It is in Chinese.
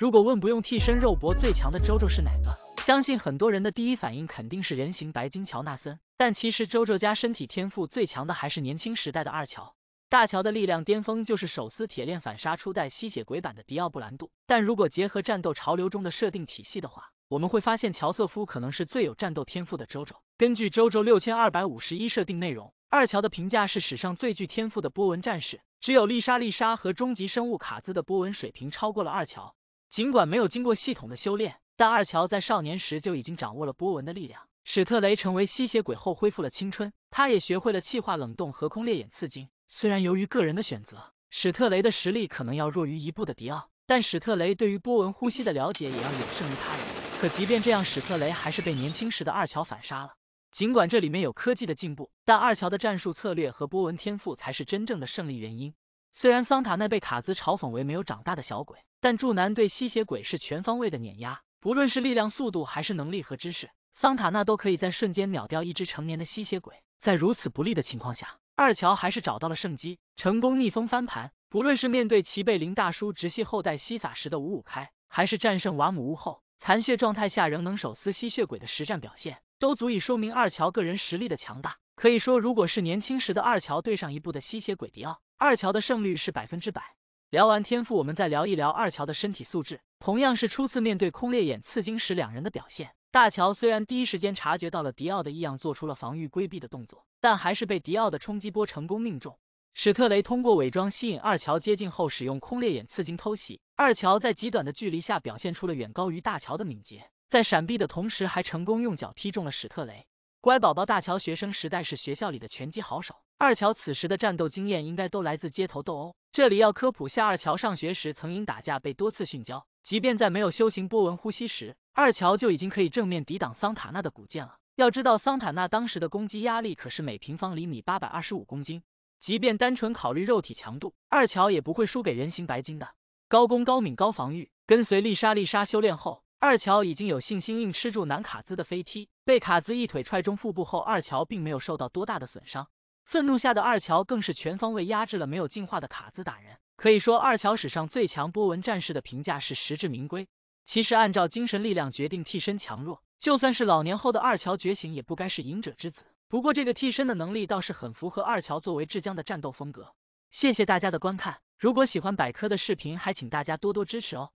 如果问不用替身肉搏最强的周周是哪个，相信很多人的第一反应肯定是人形白金乔纳森。但其实周周家身体天赋最强的还是年轻时代的二乔。大乔的力量巅峰就是手撕铁链反杀初代吸血鬼版的迪奥布兰度。但如果结合战斗潮流中的设定体系的话，我们会发现乔瑟夫可能是最有战斗天赋的周周。根据周周六千二百五十一设定内容，二乔的评价是史上最具天赋的波纹战士，只有丽莎丽莎和终极生物卡兹的波纹水平超过了二乔。尽管没有经过系统的修炼，但二乔在少年时就已经掌握了波纹的力量。史特雷成为吸血鬼后恢复了青春，他也学会了气化、冷冻和空裂眼刺金。虽然由于个人的选择，史特雷的实力可能要弱于一步的迪奥，但史特雷对于波纹呼吸的了解也要远胜于他人。可即便这样，史特雷还是被年轻时的二乔反杀了。尽管这里面有科技的进步，但二乔的战术策略和波纹天赋才是真正的胜利原因。虽然桑塔纳被卡兹嘲讽为没有长大的小鬼，但助男对吸血鬼是全方位的碾压，不论是力量、速度，还是能力和知识，桑塔纳都可以在瞬间秒掉一只成年的吸血鬼。在如此不利的情况下，二乔还是找到了胜机，成功逆风翻盘。不论是面对齐贝林大叔直系后代吸撒时的五五开，还是战胜瓦姆屋后残血状态下仍能手撕吸血鬼的实战表现，都足以说明二乔个人实力的强大。可以说，如果是年轻时的二乔对上一部的吸血鬼迪奥，二乔的胜率是百分之百。聊完天赋，我们再聊一聊二乔的身体素质。同样是初次面对空裂眼刺金时，两人的表现。大乔虽然第一时间察觉到了迪奥的异样，做出了防御规避的动作，但还是被迪奥的冲击波成功命中。史特雷通过伪装吸引二乔接近后，使用空裂眼刺金偷袭。二乔在极短的距离下表现出了远高于大乔的敏捷，在闪避的同时，还成功用脚踢中了史特雷。乖宝宝，大乔学生时代是学校里的拳击好手。二乔此时的战斗经验应该都来自街头斗殴。这里要科普下，二乔上学时曾因打架被多次训教。即便在没有修行波纹呼吸时，二乔就已经可以正面抵挡桑塔纳的古剑了。要知道，桑塔纳当时的攻击压力可是每平方厘米八百二十五公斤。即便单纯考虑肉体强度，二乔也不会输给人形白金的高攻、高敏、高防御。跟随丽莎、丽莎修炼后，二乔已经有信心硬吃住南卡兹的飞踢。被卡兹一腿踹中腹部后，二乔并没有受到多大的损伤。愤怒下的二乔更是全方位压制了没有进化的卡兹打人，可以说二乔史上最强波纹战士的评价是实至名归。其实按照精神力量决定替身强弱，就算是老年后的二乔觉醒也不该是隐者之子。不过这个替身的能力倒是很符合二乔作为智将的战斗风格。谢谢大家的观看，如果喜欢百科的视频，还请大家多多支持哦。